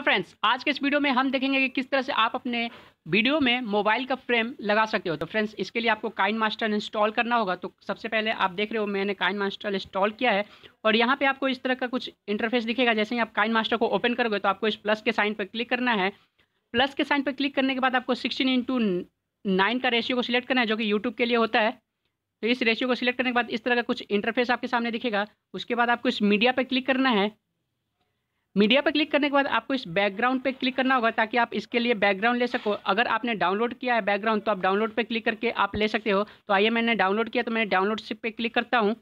hello friends आज के इस वीडियो में हम देखेंगे कि किस तरह से आप अपने वीडियो में मोबाइल का फ्रेम लगा सकते हो तो फ्रेंड्स इसके लिए आपको काइन मास्टर इंस्टॉल करना होगा तो सबसे पहले आप देख रहे हो मैंने काइन मास्टर इंस्टॉल किया है और यहाँ पे आपको इस तरह का कुछ इंटरफेस दिखेगा जैसे ही आप काइन मास्टर को ओपन करोगे तो आपको इस प्लस के साइन पर क्लिक करना है प्लस के साइन पर क्लिक करने के बाद आपको सिक्सटीन इंटू नाइन का रेशियो को सिलेक्ट करना है जो कि यूट्यूब के लिए होता है तो इस रेशियो को सिलेक्ट करने के बाद इस तरह का कुछ इंटरफेस आपके सामने दिखेगा उसके बाद आपको इस मीडिया पर क्लिक करना है मीडिया पर क्लिक करने के बाद आपको इस बैकग्राउंड पे क्लिक करना होगा ताकि आप इसके लिए बैकग्राउंड ले सको अगर आपने डाउनलोड किया है बैकग्राउंड तो आप डाउनलोड पे क्लिक करके आप ले सकते हो तो आइए मैंने डाउनलोड किया तो मैं डाउनलोड पे क्लिक करता हूँ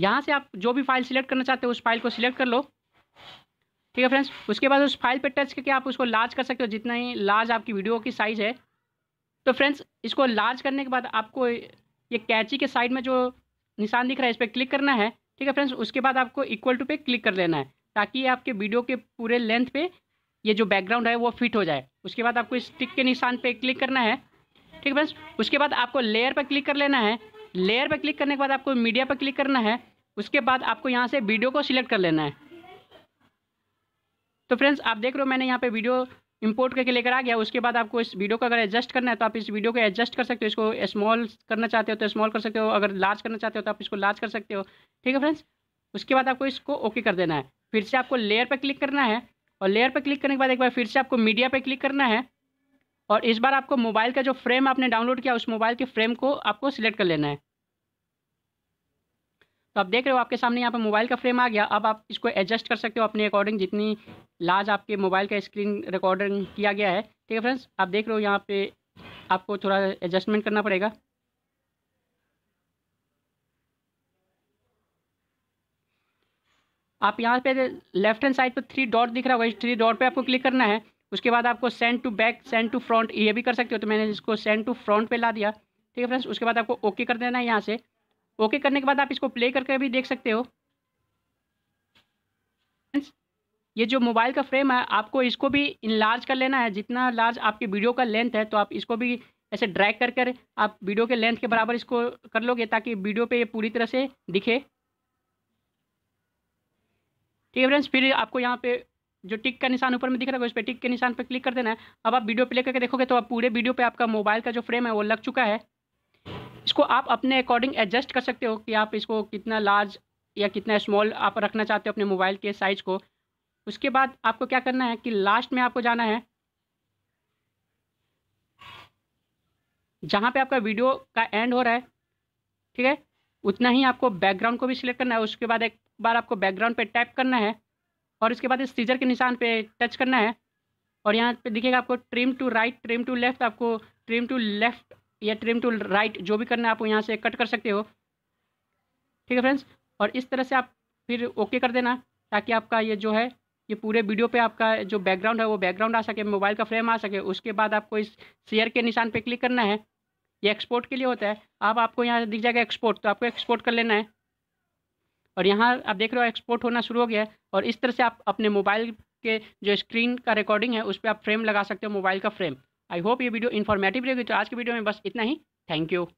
यहाँ से आप जो भी फाइल सिलेक्ट करना चाहते हो उस फाइल को सिलेक्ट कर लो ठीक है फ्रेंड्स उसके बाद उस फाइल पर टच करके आप उसको लार्ज कर सकते हो जितना ही लार्ज आपकी वीडियो की साइज़ है तो फ्रेंड्स इसको लार्ज करने के बाद आपको ये कैची के साइड में जो निशान दिख रहा है इस पर क्लिक करना है ठीक है फ्रेंड्स उसके बाद आपको इक्वल टू पे क्लिक कर लेना है ताकि आपके वीडियो के पूरे लेंथ पे ये जो बैकग्राउंड है वो फिट हो जाए उसके बाद आपको इस टिक के निशान पे क्लिक करना है ठीक है फ्रेंड्स उसके बाद आपको लेयर पर क्लिक कर लेना है लेयर पर क्लिक करने के बाद आपको मीडिया पर क्लिक करना है उसके बाद आपको यहाँ से वीडियो को सिलेक्ट कर लेना है तो फ्रेंड्स आप देख रहे हो मैंने यहाँ पे वीडियो इंपोर्ट करके लेकर आ गया उसके बाद आपको इस वीडियो को अगर एडजस्ट करना है तो आप इस वीडियो को एडजस्ट कर सकते हो इसको स्मॉल करना चाहते हो तो स्मॉल कर सकते हो अगर लार्ज करना चाहते हो तो आप इसको लार्ज कर सकते हो ठीक है फ्रेंड्स उसके बाद आपको इसको ओके कर देना है फिर से आपको लेयर पर क्लिक करना है और लेयर पर क्लिक करने के बाद एक बार फिर से आपको मीडिया पर क्लिक करना है और इस बार आपको मोबाइल का जो फ्रेम आपने डाउनलोड किया उस मोबाइल के फ्रेम को आपको सिलेक्ट कर लेना है तो आप देख रहे हो आपके सामने यहाँ पर मोबाइल का फ्रेम आ गया अब आप इसको एडजस्ट कर सकते हो अपने अकॉर्डिंग जितनी लार्ज आपके मोबाइल का स्क्रीन रिकॉर्डिंग किया गया है ठीक है फ्रेंड्स आप देख रहे हो यहाँ पे आपको थोड़ा एडजस्टमेंट करना पड़ेगा आप यहाँ पे लेफ्ट हैंड साइड पर थ्री डॉट दिख रहा होगा इस थ्री डॉट पे आपको क्लिक करना है उसके बाद आपको send to back send to front ये भी कर सकते हो तो मैंने इसको सेंड टू फ्रंट पे ला दिया ठीक है फ्रेंड्स उसके बाद आपको ओके कर देना है यहाँ से ओके करने के बाद आप इसको प्ले करके भी देख सकते हो ये जो मोबाइल का फ्रेम है आपको इसको भी इनलार्ज कर लेना है जितना लार्ज आपकी वीडियो का लेंथ है तो आप इसको भी ऐसे ड्रैग कर कर आप वीडियो के लेंथ के बराबर इसको कर लोगे ताकि वीडियो पे ये पूरी तरह से दिखे ठीक है फ्रेंड्स फिर आपको यहाँ पे जो टिक का निशान ऊपर में दिख रहा है उस पर टिक के निशान पर क्लिक कर देना है अब आप वीडियो प्ले करके देखोगे तो आप पूरे वीडियो पर आपका मोबाइल का जो फ्रेम है वो लग चुका है इसको आप अपने अकॉर्डिंग एडजस्ट कर सकते हो कि आप इसको कितना लार्ज या कितना स्मॉल आप रखना चाहते हो अपने मोबाइल के साइज़ को उसके बाद आपको क्या करना है कि लास्ट में आपको जाना है जहाँ पे आपका वीडियो का एंड हो रहा है ठीक है उतना ही आपको बैकग्राउंड को भी सिलेक्ट करना है उसके बाद एक बार आपको बैकग्राउंड पे टैप करना है और उसके बाद इस सीजर के निशान पे टच करना है और यहाँ पे दिखेगा आपको trim to right trim to left आपको ट्रिम टू लेफ्ट या ट्रिम टू राइट जो भी करना है आप यहाँ से कट कर सकते हो ठीक है फ्रेंड्स और इस तरह से आप फिर ओके कर देना ताकि आपका ये जो है ये पूरे वीडियो पे आपका जो बैकग्राउंड है वो बैकग्राउंड आ सके मोबाइल का फ्रेम आ सके उसके बाद आपको इस शेयर के निशान पे क्लिक करना है ये एक्सपोर्ट के लिए होता है आप आपको यहाँ दिख जाएगा एक्सपोर्ट तो आपको एक्सपोर्ट कर लेना है और यहाँ आप देख रहे हो एक्सपोर्ट होना शुरू हो गया है और इस तरह से आप अपने मोबाइल के जो स्क्रीन का रिकॉर्डिंग है उस पर आप फ्रेम लगा सकते हो मोबाइल का फ्रेम आई होप ये वीडियो इन्फॉर्मेटिव रहेगी तो आज की वीडियो में बस इतना ही थैंक यू